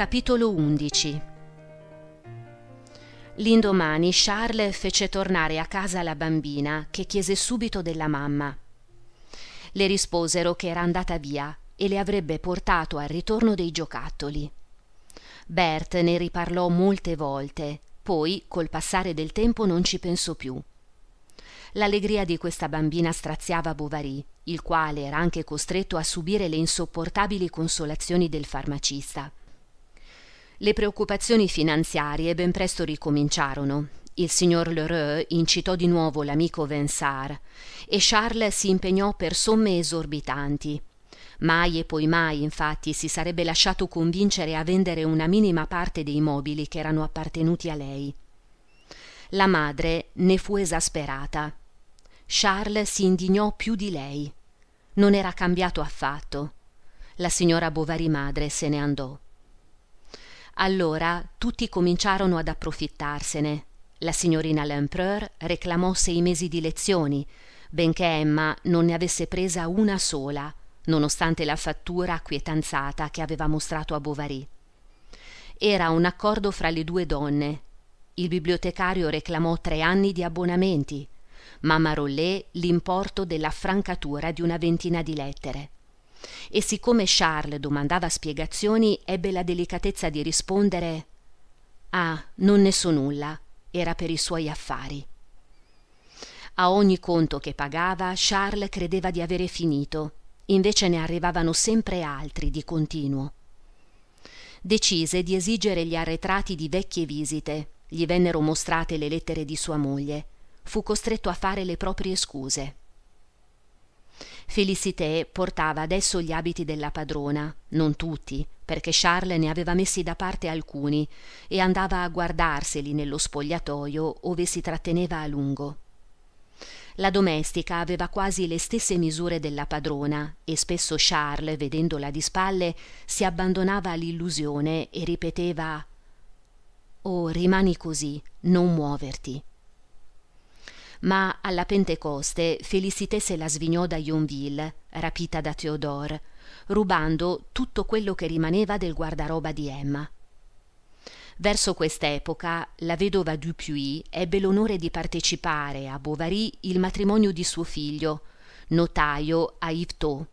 Capitolo 11 L'indomani Charles fece tornare a casa la bambina, che chiese subito della mamma. Le risposero che era andata via e le avrebbe portato al ritorno dei giocattoli. Bert ne riparlò molte volte, poi col passare del tempo non ci pensò più. L'allegria di questa bambina straziava Bovary, il quale era anche costretto a subire le insopportabili consolazioni del farmacista. Le preoccupazioni finanziarie ben presto ricominciarono. Il signor Lheureux incitò di nuovo l'amico Vensard e Charles si impegnò per somme esorbitanti. Mai e poi mai, infatti, si sarebbe lasciato convincere a vendere una minima parte dei mobili che erano appartenuti a lei. La madre ne fu esasperata. Charles si indignò più di lei. Non era cambiato affatto. La signora Bovary madre se ne andò allora tutti cominciarono ad approfittarsene la signorina lempereur reclamò sei mesi di lezioni benché emma non ne avesse presa una sola nonostante la fattura acquietanzata che aveva mostrato a bovary era un accordo fra le due donne il bibliotecario reclamò tre anni di abbonamenti mamma rollé l'importo della francatura di una ventina di lettere e siccome Charles domandava spiegazioni ebbe la delicatezza di rispondere Ah, non ne so nulla, era per i suoi affari. A ogni conto che pagava, Charles credeva di avere finito, invece ne arrivavano sempre altri di continuo. Decise di esigere gli arretrati di vecchie visite, gli vennero mostrate le lettere di sua moglie, fu costretto a fare le proprie scuse. Félicité portava adesso gli abiti della padrona, non tutti, perché Charles ne aveva messi da parte alcuni, e andava a guardarseli nello spogliatoio ove si tratteneva a lungo. La domestica aveva quasi le stesse misure della padrona e spesso Charles, vedendola di spalle, si abbandonava all'illusione e ripeteva Oh, rimani così, non muoverti ma alla Pentecoste Félicité se la svignò da Yonville, rapita da Théodore, rubando tutto quello che rimaneva del guardaroba di Emma. Verso quest'epoca la vedova Dupuis ebbe l'onore di partecipare a Bovary il matrimonio di suo figlio, notaio a Yvetot,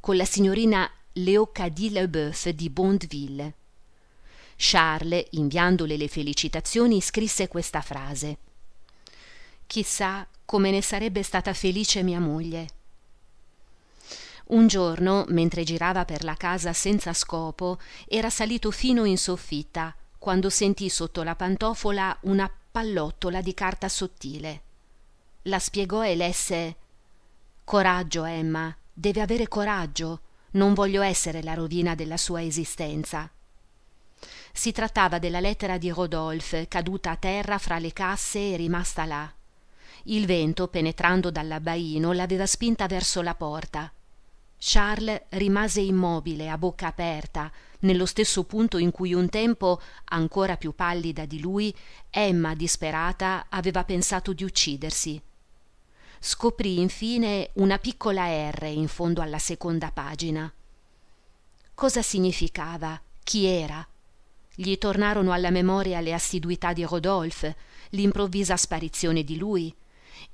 con la signorina Leocadie Leboeuf di Bondeville. Charles, inviandole le felicitazioni, scrisse questa frase chissà come ne sarebbe stata felice mia moglie. Un giorno, mentre girava per la casa senza scopo, era salito fino in soffitta, quando sentì sotto la pantofola una pallottola di carta sottile. La spiegò e lesse Coraggio, Emma, deve avere coraggio. Non voglio essere la rovina della sua esistenza. Si trattava della lettera di Rodolphe, caduta a terra fra le casse e rimasta là. Il vento, penetrando dall'abbaino, l'aveva spinta verso la porta. Charles rimase immobile, a bocca aperta, nello stesso punto in cui un tempo, ancora più pallida di lui, Emma, disperata, aveva pensato di uccidersi. Scoprì infine una piccola R in fondo alla seconda pagina. Cosa significava? Chi era? Gli tornarono alla memoria le assiduità di Rodolphe, l'improvvisa sparizione di lui,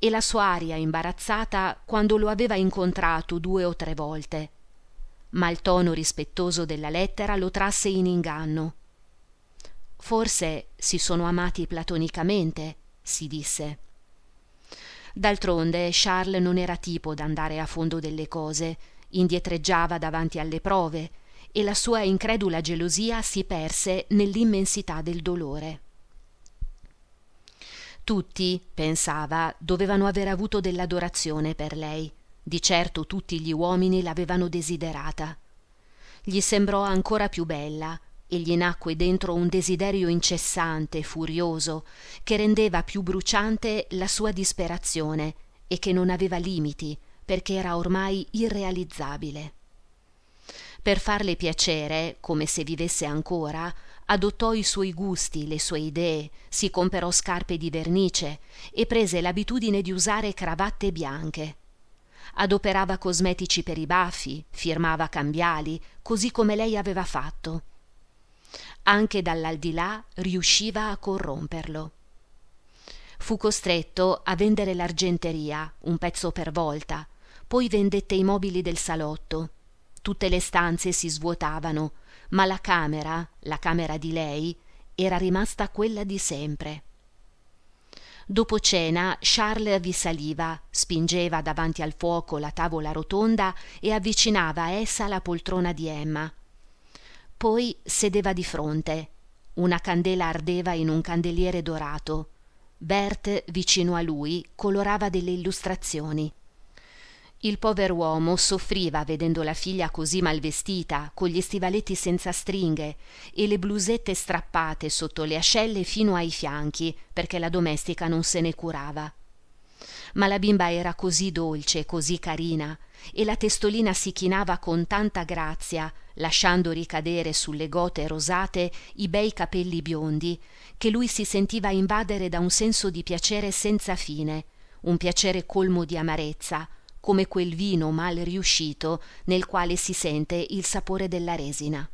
e la sua aria imbarazzata quando lo aveva incontrato due o tre volte. Ma il tono rispettoso della lettera lo trasse in inganno. Forse si sono amati platonicamente, si disse. D'altronde Charles non era tipo d'andare a fondo delle cose, indietreggiava davanti alle prove e la sua incredula gelosia si perse nell'immensità del dolore tutti pensava dovevano aver avuto dell'adorazione per lei di certo tutti gli uomini l'avevano desiderata gli sembrò ancora più bella e gli nacque dentro un desiderio incessante furioso che rendeva più bruciante la sua disperazione e che non aveva limiti perché era ormai irrealizzabile per farle piacere come se vivesse ancora adottò i suoi gusti, le sue idee, si comperò scarpe di vernice e prese l'abitudine di usare cravatte bianche. Adoperava cosmetici per i baffi, firmava cambiali, così come lei aveva fatto. Anche dall'aldilà riusciva a corromperlo. Fu costretto a vendere l'argenteria, un pezzo per volta, poi vendette i mobili del salotto. Tutte le stanze si svuotavano, ma la camera, la camera di lei, era rimasta quella di sempre. Dopo cena Charles vi saliva, spingeva davanti al fuoco la tavola rotonda e avvicinava a essa la poltrona di Emma. Poi sedeva di fronte. Una candela ardeva in un candeliere dorato. Bert, vicino a lui, colorava delle illustrazioni il pover'uomo soffriva vedendo la figlia così mal vestita con gli stivaletti senza stringhe e le blusette strappate sotto le ascelle fino ai fianchi perché la domestica non se ne curava ma la bimba era così dolce così carina e la testolina si chinava con tanta grazia lasciando ricadere sulle gote rosate i bei capelli biondi che lui si sentiva invadere da un senso di piacere senza fine un piacere colmo di amarezza come quel vino mal riuscito nel quale si sente il sapore della resina.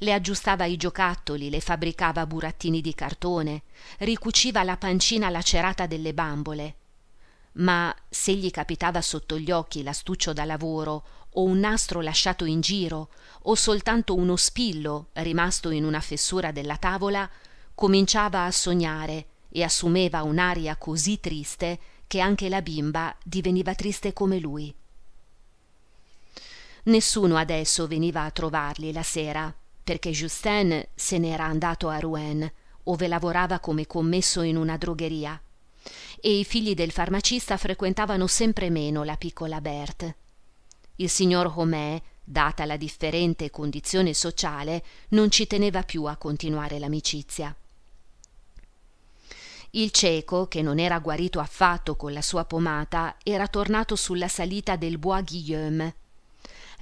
Le aggiustava i giocattoli, le fabbricava burattini di cartone, ricuciva la pancina lacerata delle bambole. Ma se gli capitava sotto gli occhi l'astuccio da lavoro, o un nastro lasciato in giro, o soltanto uno spillo rimasto in una fessura della tavola, cominciava a sognare e assumeva un'aria così triste che anche la bimba diveniva triste come lui. Nessuno adesso veniva a trovarli la sera, perché Justin se n'era andato a Rouen, ove lavorava come commesso in una drogheria, e i figli del farmacista frequentavano sempre meno la piccola Berthe. Il signor Homais, data la differente condizione sociale, non ci teneva più a continuare l'amicizia il cieco che non era guarito affatto con la sua pomata era tornato sulla salita del bois guillaume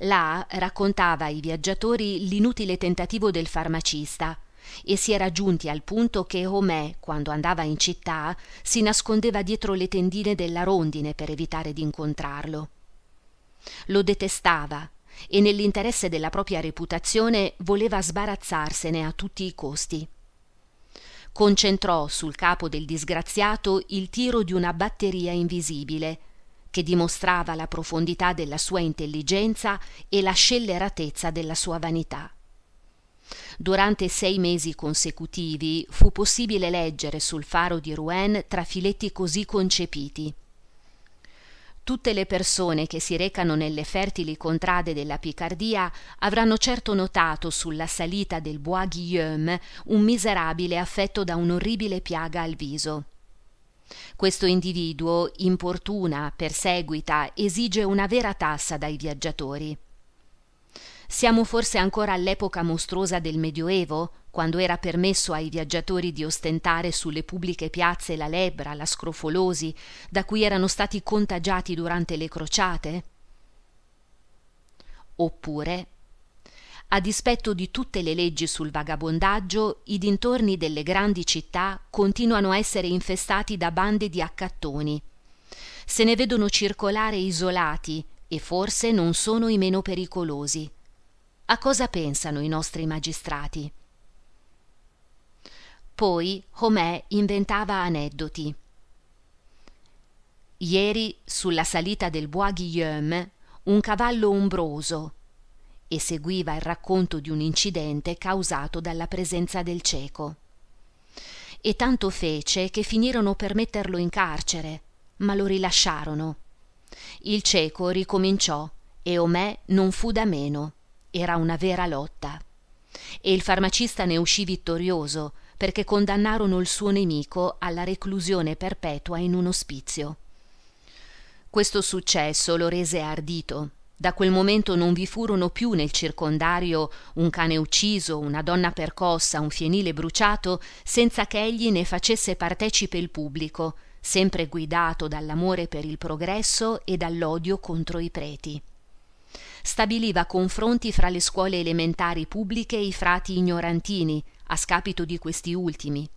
là raccontava ai viaggiatori l'inutile tentativo del farmacista e si era giunti al punto che Homais, quando andava in città, si nascondeva dietro le tendine della rondine per evitare d'incontrarlo. Lo detestava e nell'interesse della propria reputazione voleva sbarazzarsene a tutti i costi concentrò sul capo del disgraziato il tiro di una batteria invisibile che dimostrava la profondità della sua intelligenza e la scelleratezza della sua vanità. Durante sei mesi consecutivi fu possibile leggere sul faro di Rouen trafiletti così concepiti Tutte le persone che si recano nelle fertili contrade della Picardia avranno certo notato sulla salita del Bois Guillaume un miserabile affetto da un'orribile piaga al viso. Questo individuo importuna, perseguita, esige una vera tassa dai viaggiatori. Siamo forse ancora all'epoca mostruosa del Medioevo, quando era permesso ai viaggiatori di ostentare sulle pubbliche piazze la lebbra, la scrofolosi, da cui erano stati contagiati durante le crociate? Oppure, a dispetto di tutte le leggi sul vagabondaggio, i dintorni delle grandi città continuano a essere infestati da bande di accattoni. Se ne vedono circolare isolati e forse non sono i meno pericolosi a cosa pensano i nostri magistrati. Poi Homè inventava aneddoti. Ieri, sulla salita del Bois Guillaume, un cavallo ombroso, e seguiva il racconto di un incidente causato dalla presenza del cieco. E tanto fece che finirono per metterlo in carcere, ma lo rilasciarono. Il cieco ricominciò e Omè non fu da meno. Era una vera lotta. E il farmacista ne uscì vittorioso, perché condannarono il suo nemico alla reclusione perpetua in un ospizio. Questo successo lo rese ardito. Da quel momento non vi furono più nel circondario un cane ucciso, una donna percossa, un fienile bruciato, senza che egli ne facesse partecipe il pubblico, sempre guidato dall'amore per il progresso e dall'odio contro i preti stabiliva confronti fra le scuole elementari pubbliche e i frati ignorantini, a scapito di questi ultimi.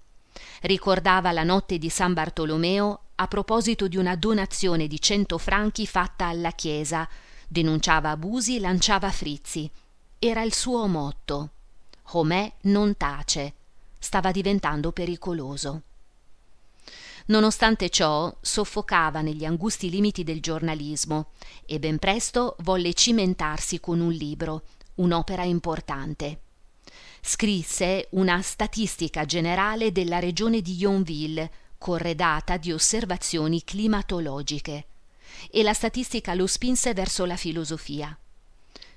Ricordava la notte di San Bartolomeo a proposito di una donazione di cento franchi fatta alla Chiesa, denunciava abusi, lanciava frizzi. Era il suo motto. Homè non tace. Stava diventando pericoloso. Nonostante ciò, soffocava negli angusti limiti del giornalismo e ben presto volle cimentarsi con un libro, un'opera importante. Scrisse una statistica generale della regione di Yonville, corredata di osservazioni climatologiche, e la statistica lo spinse verso la filosofia.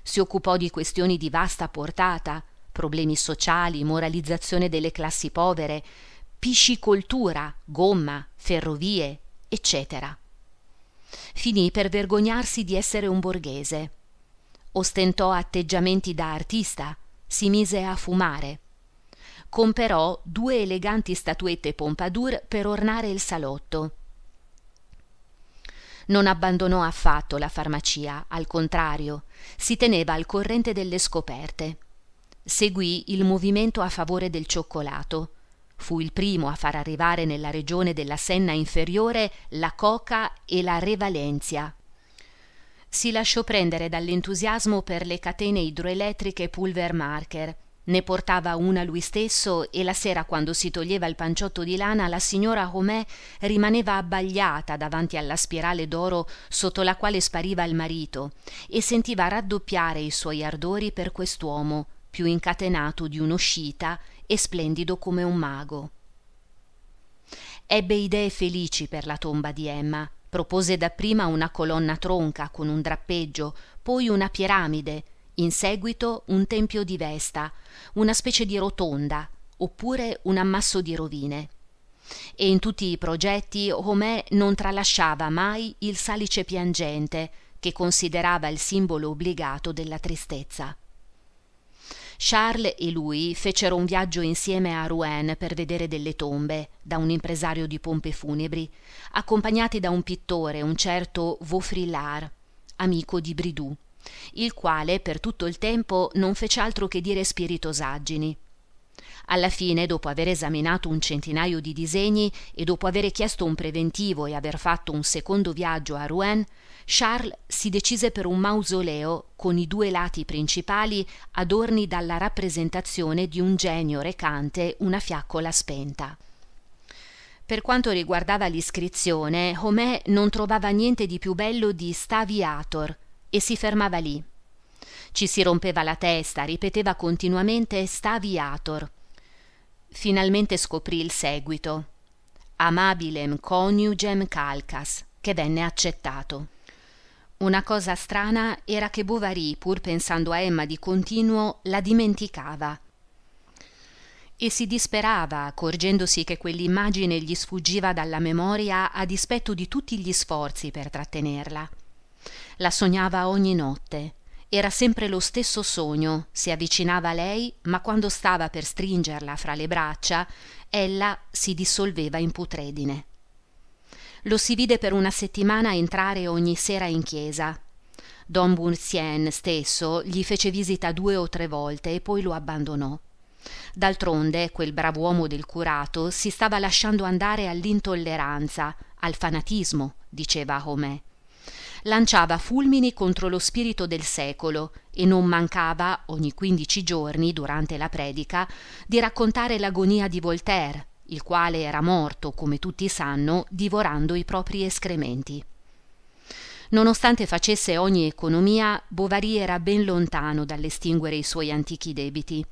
Si occupò di questioni di vasta portata, problemi sociali, moralizzazione delle classi povere, piscicoltura, gomma, ferrovie, eccetera. Finì per vergognarsi di essere un borghese. Ostentò atteggiamenti da artista, si mise a fumare. Comperò due eleganti statuette Pompadour per ornare il salotto. Non abbandonò affatto la farmacia, al contrario, si teneva al corrente delle scoperte. Seguì il movimento a favore del cioccolato, fu il primo a far arrivare nella regione della senna inferiore la coca e la revalenzia si lasciò prendere dall'entusiasmo per le catene idroelettriche pulvermarker ne portava una lui stesso e la sera quando si toglieva il panciotto di lana la signora Homais rimaneva abbagliata davanti alla spirale d'oro sotto la quale spariva il marito e sentiva raddoppiare i suoi ardori per quest'uomo più incatenato di un'uscita e splendido come un mago. Ebbe idee felici per la tomba di Emma. Propose dapprima una colonna tronca con un drappeggio, poi una piramide, in seguito un tempio di Vesta, una specie di rotonda, oppure un ammasso di rovine. E in tutti i progetti Homais non tralasciava mai il salice piangente, che considerava il simbolo obbligato della tristezza. Charles e lui fecero un viaggio insieme a Rouen per vedere delle tombe da un impresario di pompe funebri, accompagnati da un pittore, un certo Vaufrillard, amico di Bridoux, il quale per tutto il tempo non fece altro che dire spiritosaggini alla fine, dopo aver esaminato un centinaio di disegni e dopo aver chiesto un preventivo e aver fatto un secondo viaggio a Rouen, Charles si decise per un mausoleo con i due lati principali adorni dalla rappresentazione di un genio recante una fiaccola spenta. Per quanto riguardava l'iscrizione, Homé non trovava niente di più bello di Staviator e si fermava lì ci si rompeva la testa, ripeteva continuamente Staviator. Finalmente scoprì il seguito. Amabilem coniugem calcas, che venne accettato. Una cosa strana era che Bovary, pur pensando a Emma di continuo, la dimenticava. E si disperava, accorgendosi che quell'immagine gli sfuggiva dalla memoria a dispetto di tutti gli sforzi per trattenerla. La sognava ogni notte, era sempre lo stesso sogno si avvicinava a lei ma quando stava per stringerla fra le braccia ella si dissolveva in putredine lo si vide per una settimana entrare ogni sera in chiesa don Bursien stesso gli fece visita due o tre volte e poi lo abbandonò d'altronde quel brav'uomo del curato si stava lasciando andare all'intolleranza al fanatismo diceva a Homais lanciava fulmini contro lo spirito del secolo e non mancava ogni quindici giorni durante la predica di raccontare l'agonia di Voltaire, il quale era morto, come tutti sanno, divorando i propri escrementi. Nonostante facesse ogni economia, Bovary era ben lontano dall'estinguere i suoi antichi debiti.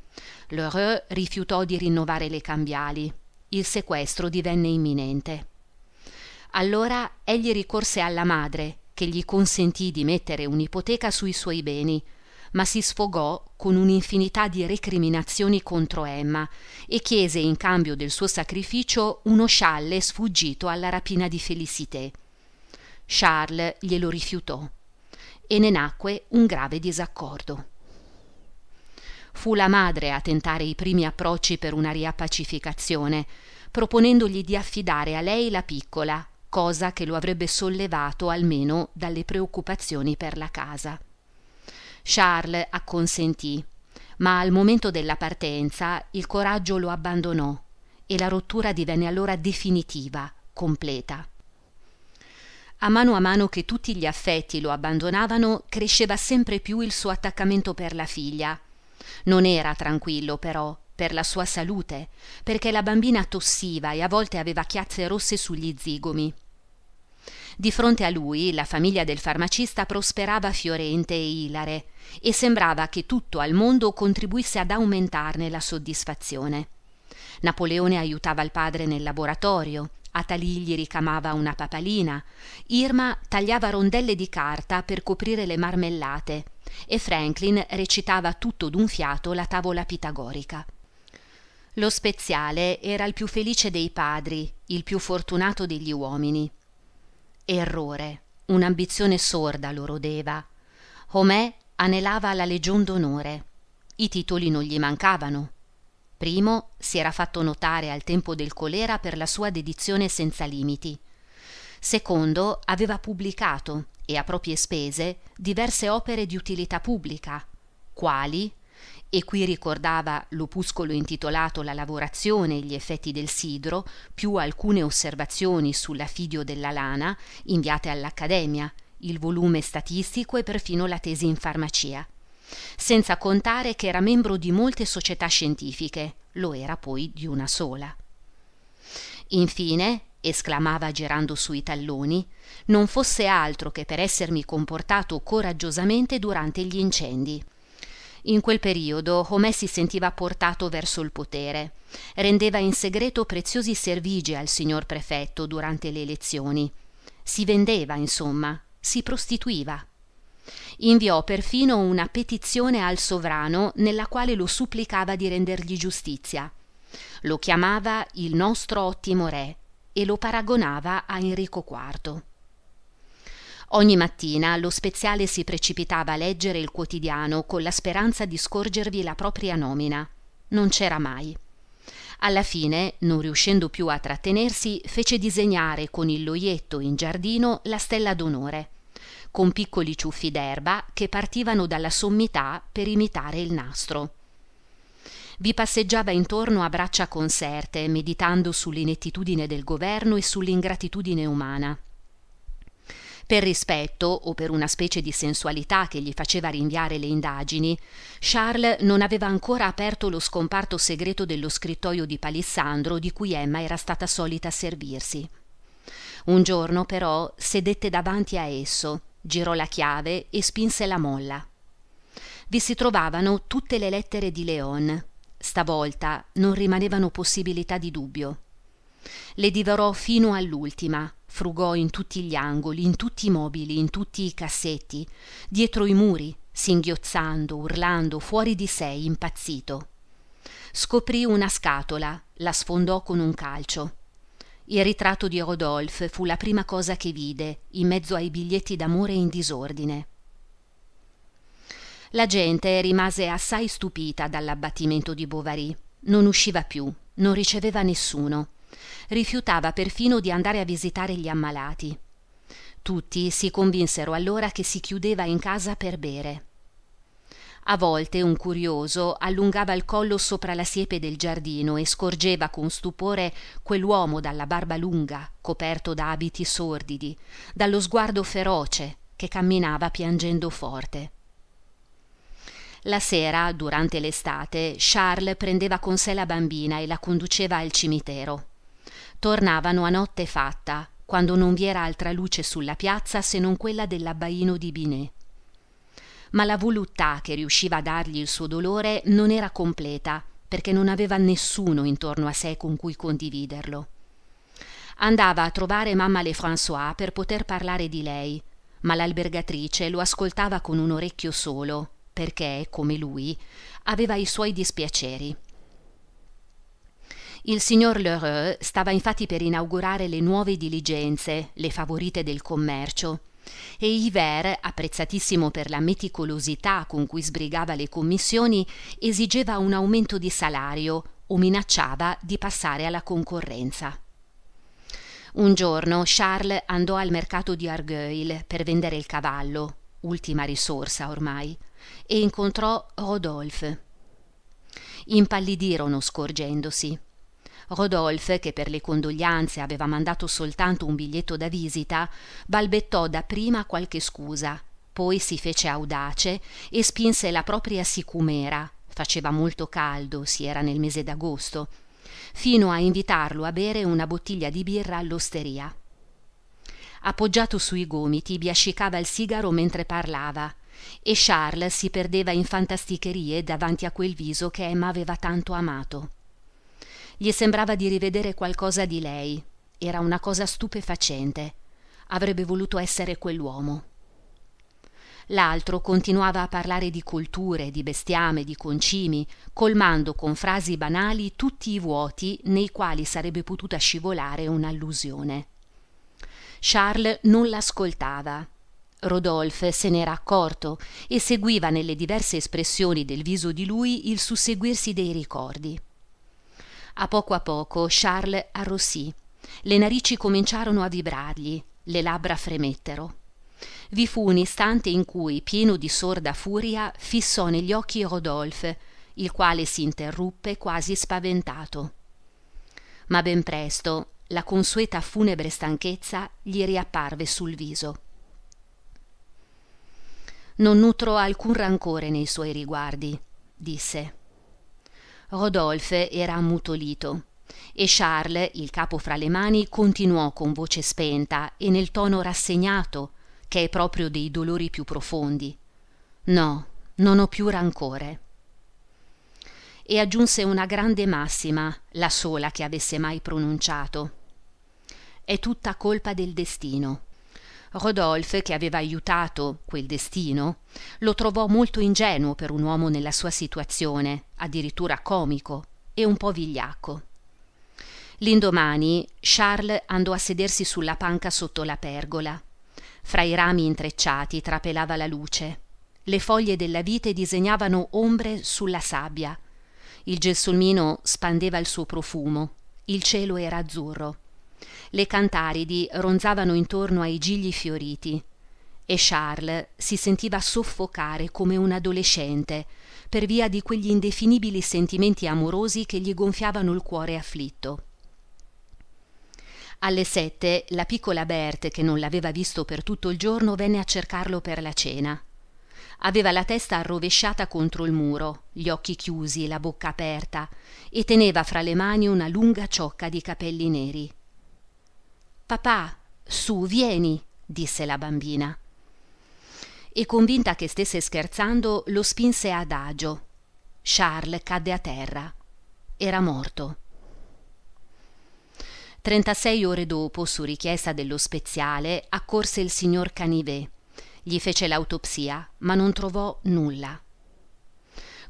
Lheureux rifiutò di rinnovare le cambiali. Il sequestro divenne imminente. Allora egli ricorse alla madre che gli consentì di mettere un'ipoteca sui suoi beni, ma si sfogò con un'infinità di recriminazioni contro Emma e chiese in cambio del suo sacrificio uno scialle sfuggito alla rapina di Felicité. Charles glielo rifiutò e ne nacque un grave disaccordo. Fu la madre a tentare i primi approcci per una riappacificazione, proponendogli di affidare a lei la piccola cosa che lo avrebbe sollevato almeno dalle preoccupazioni per la casa. Charles acconsentì, ma al momento della partenza il coraggio lo abbandonò e la rottura divenne allora definitiva, completa. A mano a mano che tutti gli affetti lo abbandonavano, cresceva sempre più il suo attaccamento per la figlia. Non era tranquillo, però, per la sua salute, perché la bambina tossiva e a volte aveva chiazze rosse sugli zigomi. Di fronte a lui la famiglia del farmacista prosperava fiorente e ilare, e sembrava che tutto al mondo contribuisse ad aumentarne la soddisfazione. Napoleone aiutava il padre nel laboratorio, Atalì gli ricamava una papalina, Irma tagliava rondelle di carta per coprire le marmellate e Franklin recitava tutto d'un fiato la tavola pitagorica. Lo Speziale era il più felice dei padri, il più fortunato degli uomini. Errore, un'ambizione sorda lo rodeva. Homè anelava alla legion d'onore. I titoli non gli mancavano. Primo si era fatto notare al tempo del colera per la sua dedizione senza limiti. Secondo aveva pubblicato, e a proprie spese, diverse opere di utilità pubblica, quali e qui ricordava l'opuscolo intitolato La lavorazione e gli effetti del sidro, più alcune osservazioni sulla fidio della lana inviate all'Accademia, il volume statistico e perfino la tesi in farmacia. Senza contare che era membro di molte società scientifiche, lo era poi di una sola. Infine, esclamava girando sui talloni, non fosse altro che per essermi comportato coraggiosamente durante gli incendi in quel periodo Homais si sentiva portato verso il potere. Rendeva in segreto preziosi servigi al signor prefetto durante le elezioni. Si vendeva, insomma, si prostituiva. Inviò perfino una petizione al sovrano nella quale lo supplicava di rendergli giustizia. Lo chiamava il nostro ottimo re e lo paragonava a Enrico IV. Ogni mattina lo speziale si precipitava a leggere il quotidiano con la speranza di scorgervi la propria nomina. Non c'era mai. Alla fine, non riuscendo più a trattenersi, fece disegnare con il loietto in giardino la stella d'onore, con piccoli ciuffi d'erba che partivano dalla sommità per imitare il nastro. Vi passeggiava intorno a braccia conserte, meditando sull'inettitudine del governo e sull'ingratitudine umana. Per rispetto o per una specie di sensualità che gli faceva rinviare le indagini, Charles non aveva ancora aperto lo scomparto segreto dello scrittoio di Palissandro di cui Emma era stata solita servirsi. Un giorno però sedette davanti a esso, girò la chiave e spinse la molla. Vi si trovavano tutte le lettere di Leon. Stavolta non rimanevano possibilità di dubbio. Le divorò fino all'ultima, frugò in tutti gli angoli in tutti i mobili in tutti i cassetti dietro i muri singhiozzando urlando fuori di sé impazzito scoprì una scatola la sfondò con un calcio il ritratto di rodolphe fu la prima cosa che vide in mezzo ai biglietti d'amore in disordine la gente rimase assai stupita dall'abbattimento di bovary non usciva più non riceveva nessuno Rifiutava perfino di andare a visitare gli ammalati. Tutti si convinsero allora che si chiudeva in casa per bere. A volte un curioso allungava il collo sopra la siepe del giardino e scorgeva con stupore quell'uomo dalla barba lunga, coperto da abiti sordidi, dallo sguardo feroce, che camminava piangendo forte. La sera, durante l'estate, Charles prendeva con sé la bambina e la conduceva al cimitero tornavano a notte fatta quando non vi era altra luce sulla piazza se non quella dell'abbaino di Binet ma la voluttà che riusciva a dargli il suo dolore non era completa perché non aveva nessuno intorno a sé con cui condividerlo andava a trovare mamma Le François per poter parlare di lei, ma l'albergatrice lo ascoltava con un orecchio solo, perché, come lui, aveva i suoi dispiaceri. Il signor Lheureux stava infatti per inaugurare le nuove diligenze, le favorite del commercio e Iver, apprezzatissimo per la meticolosità con cui sbrigava le commissioni, esigeva un aumento di salario o minacciava di passare alla concorrenza. Un giorno Charles andò al mercato di Argueil per vendere il cavallo, ultima risorsa ormai, e incontrò Rodolphe. Impallidirono scorgendosi Rodolphe, che per le condoglianze aveva mandato soltanto un biglietto da visita, balbettò dapprima qualche scusa, poi si fece audace e spinse la propria sicumera. Faceva molto caldo, si era nel mese d'agosto, fino a invitarlo a bere una bottiglia di birra all'osteria. Appoggiato sui gomiti, biascicava il sigaro mentre parlava, e Charles si perdeva in fantasticherie davanti a quel viso che Emma aveva tanto amato. Gli sembrava di rivedere qualcosa di lei. Era una cosa stupefacente. Avrebbe voluto essere quell'uomo. L'altro continuava a parlare di colture, di bestiame, di concimi, colmando con frasi banali tutti i vuoti nei quali sarebbe potuta scivolare un'allusione. Charles non l'ascoltava. Rodolphe se n'era accorto e seguiva nelle diverse espressioni del viso di lui il susseguirsi dei ricordi a poco a poco charles arrossì le narici cominciarono a vibrargli le labbra fremettero vi fu un istante in cui pieno di sorda furia fissò negli occhi rodolphe il quale si interruppe quasi spaventato ma ben presto la consueta funebre stanchezza gli riapparve sul viso non nutro alcun rancore nei suoi riguardi disse Rodolphe era ammutolito e Charles, il capo fra le mani, continuò con voce spenta e nel tono rassegnato, che è proprio dei dolori più profondi. No, non ho più rancore. E aggiunse una grande massima, la sola che avesse mai pronunciato. È tutta colpa del destino. Rodolphe, che aveva aiutato quel destino, lo trovò molto ingenuo per un uomo nella sua situazione, addirittura comico e un po' vigliacco. L'indomani Charles andò a sedersi sulla panca sotto la pergola. Fra i rami intrecciati trapelava la luce. Le foglie della vite disegnavano ombre sulla sabbia. Il gelsomino spandeva il suo profumo. Il cielo era azzurro le cantaridi ronzavano intorno ai gigli fioriti e charles si sentiva soffocare come un adolescente per via di quegli indefinibili sentimenti amorosi che gli gonfiavano il cuore afflitto alle sette la piccola berthe che non l'aveva visto per tutto il giorno venne a cercarlo per la cena aveva la testa arrovesciata contro il muro, gli occhi chiusi, la bocca aperta, e teneva fra le mani una lunga ciocca di capelli neri. Papà, su, vieni, disse la bambina. E convinta che stesse scherzando, lo spinse ad agio. Charles cadde a terra. Era morto. 36 ore dopo, su richiesta dello speziale, accorse il signor Canivet. Gli fece l'autopsia, ma non trovò nulla.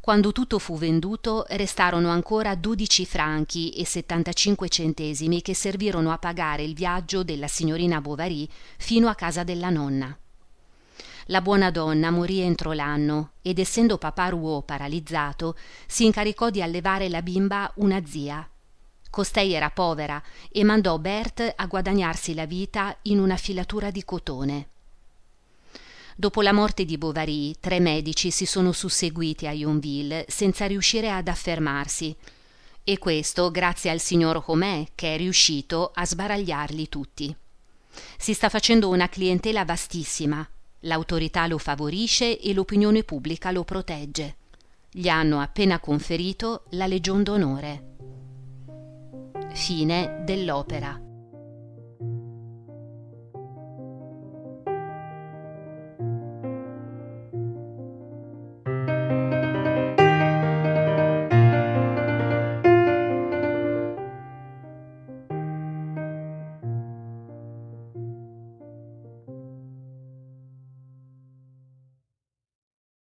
Quando tutto fu venduto restarono ancora 12 franchi e 75 centesimi che servirono a pagare il viaggio della signorina Bovary fino a casa della nonna. La buona donna morì entro l'anno ed essendo papà Rouault paralizzato si incaricò di allevare la bimba una zia. Costei era povera e mandò Bert a guadagnarsi la vita in una filatura di cotone. Dopo la morte di Bovary, tre medici si sono susseguiti a Yonville senza riuscire ad affermarsi. E questo grazie al signor Homais che è riuscito a sbaragliarli tutti. Si sta facendo una clientela vastissima. L'autorità lo favorisce e l'opinione pubblica lo protegge. Gli hanno appena conferito la Legion d'onore. Fine dell'opera.